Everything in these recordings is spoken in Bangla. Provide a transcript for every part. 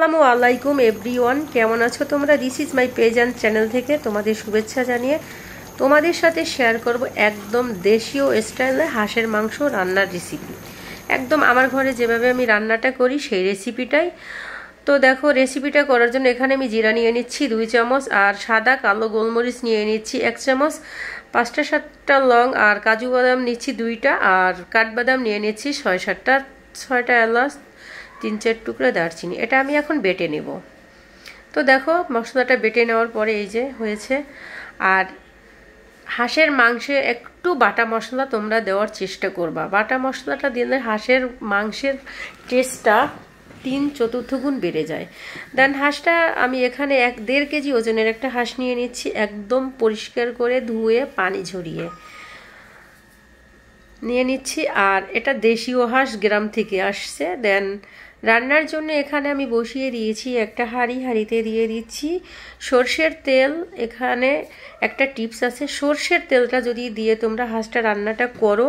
আসসালামু আলাইকুম এভরিওয়ান কেমন আছো তোমরা this is my page and channel থেকে তোমাদের শুভেচ্ছা জানিয়ে তোমাদের সাথে শেয়ার করব একদম দেশীয় স্টাইলে হাঁসের মাংস রান্নার রেসিপি একদম আমার ঘরে যেভাবে আমি রান্নাটা করি সেই রেসিপিটাই তো দেখো রেসিপিটা করার জন্য এখানে আমি জিরা নিয়ে নিচ্ছি দুই চামচ আর সাদা কালো গোলমরিচ নিয়ে নিচ্ছি এক চামচ পাঁচটা সাতটা লং আর কাজু বাদাম নিচ্ছি দুইটা আর কাঠবাদাম নিয়ে নিচ্ছি ছয় সাতটা ছয়টা এলাচ তিন চার টুকরো দারচিনি এটা আমি এখন বেটে নেব তো দেখো মশলাটা বেটে নেওয়ার পরে এই যে হয়েছে আর হাঁসের মাংসে একটু বাটা মশলা তোমরা দেওয়ার চেষ্টা করবা বাটা মশলাটা দিলে হাঁসের মাংসের টেস্টটা তিন চতুর্থ গুণ বেড়ে যায় দেন হাঁসটা আমি এখানে এক দেড় কেজি ওজনের একটা হাঁস নিয়ে নিচ্ছি একদম পরিষ্কার করে ধুয়ে পানি ঝরিয়ে নিয়ে নিচ্ছি আর এটা দেশীয় হাঁস গ্রাম থেকে আসছে দেন রান্নার জন্য এখানে আমি বসিয়ে দিয়েছি একটা হাঁড়ি হাঁড়িতে দিয়ে দিচ্ছি সর্ষের তেল এখানে একটা টিপস আছে সর্ষের তেলটা যদি দিয়ে তোমরা হাঁসটা রান্নাটা করো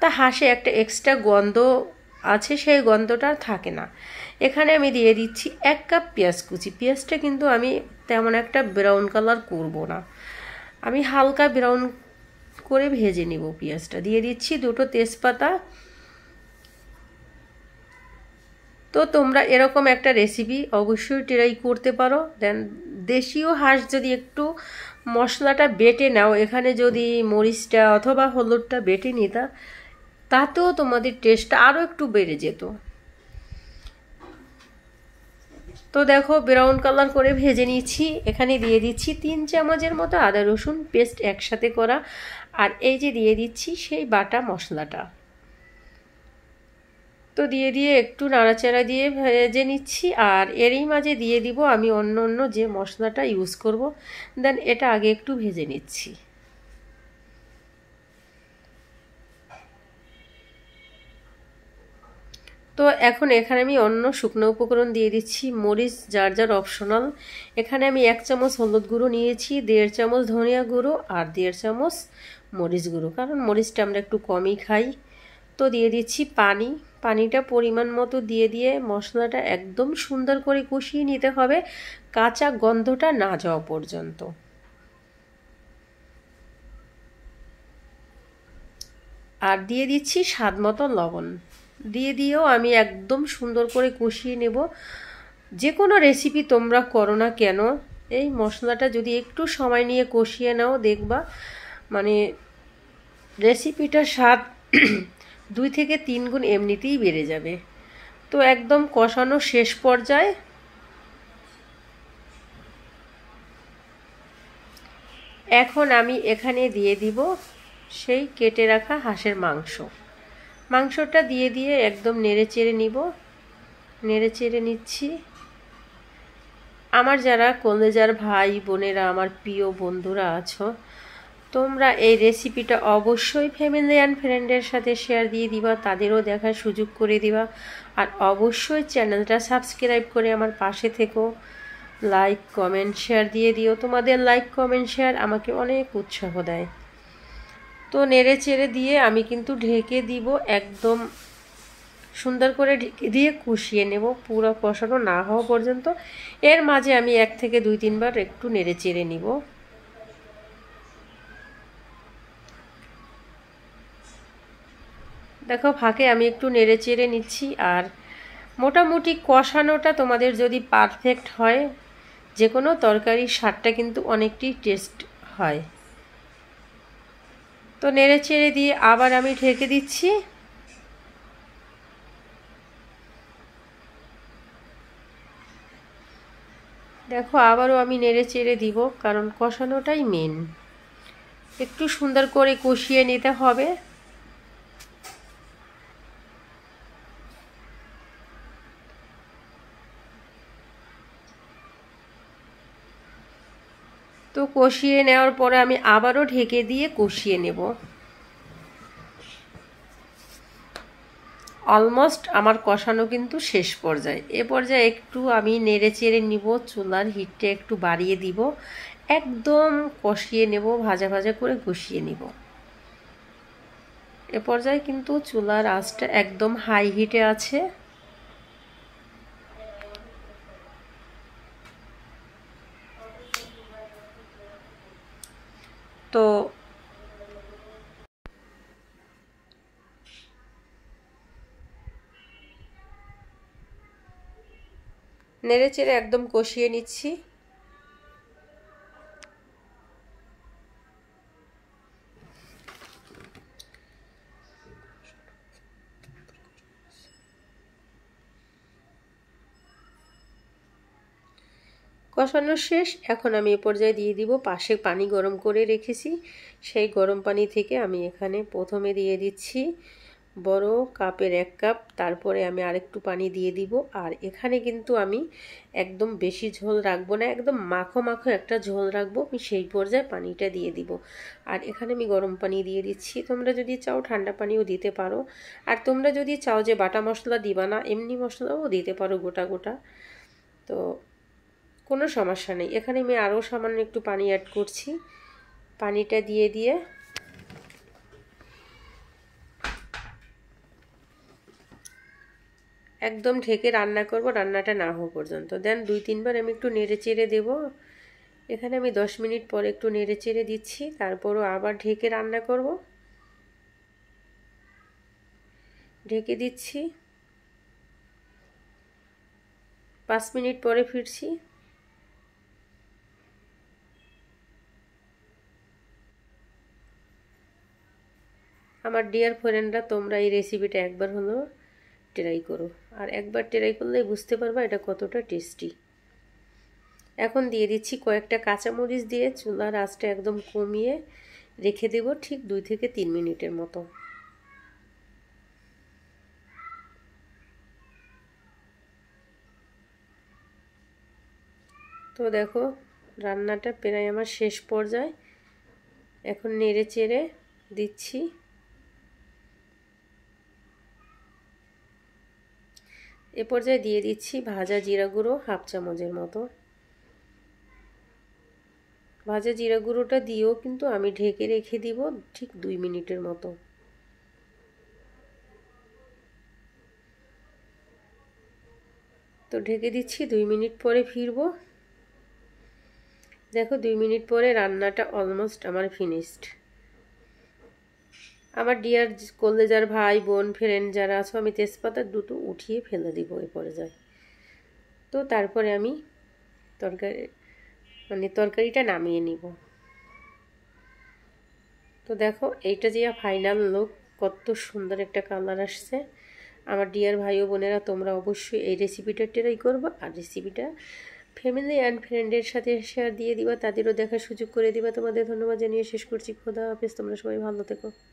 তা হাঁসে একটা এক্সট্রা গন্ধ আছে সেই গন্ধটা থাকে না এখানে আমি দিয়ে দিচ্ছি এক কাপ পেঁয়াজ কুচি পেঁয়াজটা কিন্তু আমি তেমন একটা ব্রাউন কালার করব না আমি হালকা ব্রাউন করে ভেজে নেব পেঁয়াজটা দিয়ে দিচ্ছি দুটো তেজপাতা তো তোমরা এরকম একটা রেসিপি অবশ্যই ট্রাই করতে পারো দেন দেশীয় হাঁস যদি একটু মশলাটা বেটে নাও এখানে যদি মরিচটা অথবা হলুদটা বেটে নিতা তাতেও তোমাদের টেস্টটা আরও একটু বেড়ে যেত তো দেখো ব্রাউন কালার করে ভেজে নিচ্ছি এখানে দিয়ে দিচ্ছি তিন চামচের মতো আদা রসুন পেস্ট একসাথে করা আর এই যে দিয়ে দিচ্ছি সেই বাটা মশলাটা তো দিয়ে দিয়ে একটু নাড়াচাড়া দিয়ে ভেজে নিচ্ছি আর এরই মাঝে দিয়ে দিব আমি অন্য অন্য যে মশলাটা ইউজ করব দেন এটা আগে একটু ভেজে নিচ্ছি তো এখন এখানে আমি অন্য শুকনো উপকরণ দিয়ে দিচ্ছি মরিচ যার যার অপশনাল এখানে আমি এক চামচ হলুদ গুঁড়ো নিয়েছি দেড় চামচ ধনিয়া গুঁড়ো আর দেড় চামচ মরিচ গুঁড়ো কারণ মরিচটা আমরা একটু কমই খাই তো দিয়ে দিচ্ছি পানি পানিটা পরিমাণ মতো দিয়ে দিয়ে মশলাটা একদম সুন্দর করে কষিয়ে নিতে হবে কাঁচা গন্ধটা না যাওয়া পর্যন্ত আর দিয়ে দিচ্ছি স্বাদ মতো লবণ দিয়ে দিয়েও আমি একদম সুন্দর করে কষিয়ে নেব যে কোনো রেসিপি তোমরা করো না কেন এই মশলাটা যদি একটু সময় নিয়ে কষিয়ে নাও দেখবা মানে রেসিপিটার স্বাদ দুই থেকে তিন গুণ এমনিতেই বেড়ে যাবে তো একদম কষানো শেষ পর্যায়ে এখন আমি এখানে দিয়ে দিব সেই কেটে রাখা হাঁসের মাংস মাংসটা দিয়ে দিয়ে একদম নেড়ে চেড়ে নিব নেড়ে চেড়ে নিচ্ছি আমার যারা কলেজার ভাই বোনেরা আমার প্রিয় বন্ধুরা আছো তোমরা এই রেসিপিটা অবশ্যই ফ্যামিলি অ্যান্ড ফ্রেন্ডের সাথে শেয়ার দিয়ে দিবা তাদেরও দেখার সুযোগ করে দিবা আর অবশ্যই চ্যানেলটা সাবস্ক্রাইব করে আমার পাশে থেকো লাইক কমেন্ট শেয়ার দিয়ে দিও তোমাদের লাইক কমেন্ট শেয়ার আমাকে অনেক উৎসাহ দেয় তো নেড়ে চেড়ে দিয়ে আমি কিন্তু ঢেকে দিব একদম সুন্দর করে ঢেকে দিয়ে কষিয়ে নেব পুরো কষানো না হওয়া পর্যন্ত এর মাঝে আমি এক থেকে দুই তিনবার একটু নেড়ে চেড়ে নিব দেখো ফাঁকে আমি একটু নেড়ে চেড়ে নিচ্ছি আর মোটামুটি কষানোটা তোমাদের যদি পারফেক্ট হয় যে কোনো তরকারির স্বাদটা কিন্তু অনেকটি টেস্ট হয় তো নেড়ে চেড়ে দিয়ে আবার আমি ঢেকে দিচ্ছি দেখো আবারও আমি নেড়ে চেড়ে দিব কারণ কষানোটাই মেন একটু সুন্দর করে কষিয়ে নিতে হবে কষিয়ে নেওয়ার পরে আমি আবারও ঢেকে দিয়ে কষিয়ে নেব অলমোস্ট আমার কষানো কিন্তু শেষ পর্যায়ে এ পর্যায়ে একটু আমি নেড়ে চেড়ে নিব চুলার হিটটা একটু বাড়িয়ে দিব একদম কষিয়ে নেব ভাজা ভাজা করে কষিয়ে নিব এ পর্যায়ে কিন্তু চুলার আঁচটা একদম হাই হিটে আছে তো নেড়ে চেড়ে একদম কষিয়ে নিচ্ছি কষানো শেষ এখন আমি এ পর্যায়ে দিয়ে দিব পাশে পানি গরম করে রেখেছি সেই গরম পানি থেকে আমি এখানে প্রথমে দিয়ে দিচ্ছি বড় কাপের এক কাপ তারপরে আমি আরেকটু পানি দিয়ে দিব আর এখানে কিন্তু আমি একদম বেশি ঝোল রাখবো না একদম মাখো মাখো একটা ঝোল রাখবো আমি সেই পর্যায়ে পানিটা দিয়ে দিব আর এখানে আমি গরম পানি দিয়ে দিচ্ছি তোমরা যদি চাও ঠান্ডা পানিও দিতে পারো আর তোমরা যদি চাও যে বাটা মশলা দিবা না এমনি মশলাও দিতে পারো গোটা গোটা তো কোনো সমস্যা নেই এখানে আমি আরও সামান্য একটু পানি অ্যাড করছি পানিটা দিয়ে দিয়ে একদম ঢেকে রান্না করব রান্নাটা না হওয়া পর্যন্ত দেন দুই তিনবার আমি একটু নেড়ে চেড়ে দেবো এখানে আমি দশ মিনিট পর একটু নেড়ে চেড়ে দিচ্ছি তারপরও আবার ঢেকে রান্না করব ঢেকে দিচ্ছি পাঁচ মিনিট পরে ফিরছি আমার ডিয়ার ফ্রেন্ডরা তোমরা এই রেসিপিটা একবার হলেও ট্রাই করো আর একবার ট্রাই করলেই বুঝতে পারবা এটা কতটা টেস্টি এখন দিয়ে দিচ্ছি কয়েকটা কাঁচামরিচ দিয়ে চুলার আঁচটা একদম কমিয়ে রেখে দেব ঠিক দুই থেকে তিন মিনিটের মতো তো দেখো রান্নাটা প্রায় আমার শেষ পর্যায়ে এখন নেড়ে চেড়ে দিচ্ছি এ পর্যায়ে দিয়ে দিচ্ছি ভাজা জিরা গুঁড়ো হাফ চামচের মতো ভাজা জিরা গুঁড়োটা দিয়েও কিন্তু আমি ঢেকে রেখে দিব ঠিক দুই মিনিটের মতো তো ঢেকে দিচ্ছি দুই মিনিট পরে ফিরব দেখো দুই মিনিট পরে রান্নাটা অলমোস্ট আমার ফিনিশড আমার ডিয়ার করলে যার ভাই বোন ফ্রেন্ড যারা আছো আমি তেজপাতা দুটো উঠিয়ে ফেলে দিব এ পর্যায়ে তো তারপরে আমি তরকারি মানে তরকারিটা নামিয়ে নিব তো দেখো এইটা যে ফাইনাল লুক কত সুন্দর একটা কালার আসছে আমার ডিয়ার ভাই ও বোনেরা তোমরা অবশ্যই এই রেসিপিটা ট্রাই করবো আর রেসিপিটা ফ্যামিলি অ্যান্ড ফ্রেন্ডের সাথে শেয়ার দিয়ে দিবা তাদেরও দেখার সুযোগ করে দিবা তোমাদের ধন্যবাদ জানিয়ে শেষ করছি খোদা হাফেজ তোমরা সবাই ভালো থেকো